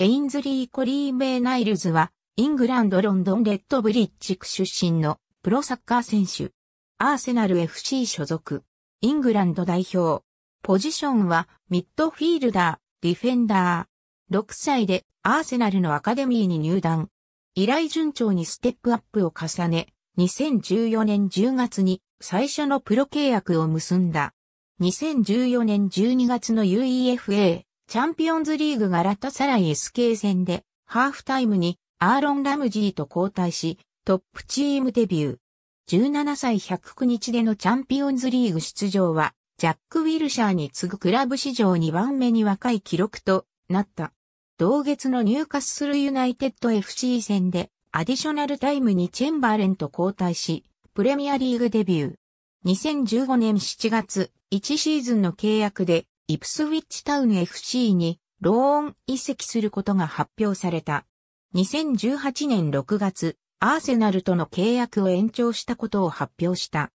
エインズリー・コリー・メイ・ナイルズは、イングランド・ロンドン・レッドブリッジ区出身のプロサッカー選手。アーセナル FC 所属。イングランド代表。ポジションはミッドフィールダー、ディフェンダー。6歳でアーセナルのアカデミーに入団。依頼順調にステップアップを重ね、2014年10月に最初のプロ契約を結んだ。2014年12月の UEFA チャンピオンズリーグがラッタサライ SK 戦で、ハーフタイムにアーロン・ラムジーと交代し、トップチームデビュー。17歳109日でのチャンピオンズリーグ出場は、ジャック・ウィルシャーに次ぐクラブ史上2番目に若い記録となった。同月の入荷するユナイテッド FC 戦で、アディショナルタイムにチェンバーレンと交代し、プレミアリーグデビュー。2015年7月、1シーズンの契約でイプスウィッチタウン FC にローン移籍することが発表された。2018年6月、アーセナルとの契約を延長したことを発表した。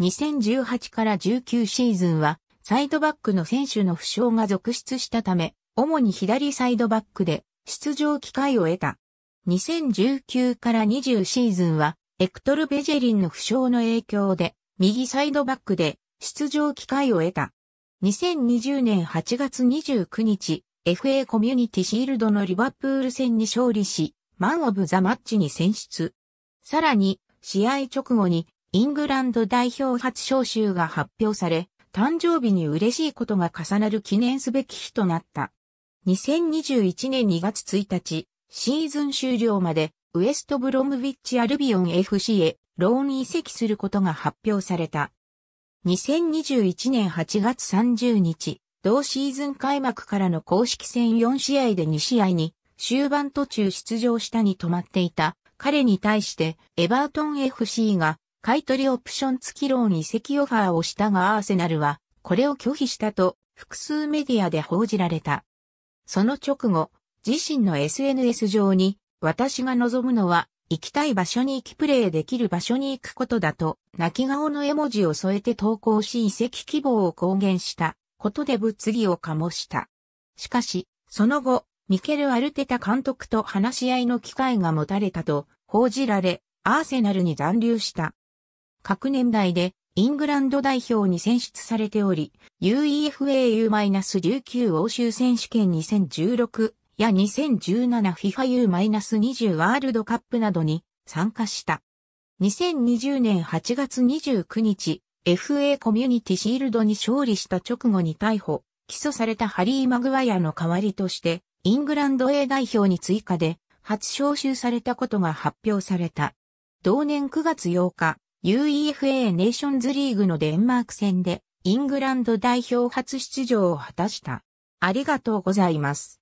2018から19シーズンは、サイドバックの選手の負傷が続出したため、主に左サイドバックで出場機会を得た。2019から20シーズンは、エクトル・ベジェリンの負傷の影響で、右サイドバックで出場機会を得た。2020年8月29日、FA コミュニティシールドのリバプール戦に勝利し、マンオブザマッチに選出。さらに、試合直後に、イングランド代表初招集が発表され、誕生日に嬉しいことが重なる記念すべき日となった。2021年2月1日、シーズン終了まで、ウエストブロムウィッチアルビオン FC へローン移籍することが発表された。2021年8月30日、同シーズン開幕からの公式戦4試合で2試合に終盤途中出場したに止まっていた彼に対してエバートン FC が買取オプション付きローン移籍オファーをしたがアーセナルはこれを拒否したと複数メディアで報じられた。その直後、自身の SNS 上に私が望むのは行きたい場所に行きプレイできる場所に行くことだと、泣き顔の絵文字を添えて投稿し遺跡希望を公言したことで物議を醸した。しかし、その後、ミケル・アルテタ監督と話し合いの機会が持たれたと報じられ、アーセナルに残留した。各年代でイングランド代表に選出されており、UEFAU-19 欧州選手権2016や 2017FIFA U-20 ワールドカップなどに参加した。2020年8月29日、FA コミュニティシールドに勝利した直後に逮捕、起訴されたハリー・マグワイアの代わりとして、イングランド A 代表に追加で初招集されたことが発表された。同年9月8日、UEFA ネーションズリーグのデンマーク戦で、イングランド代表初出場を果たした。ありがとうございます。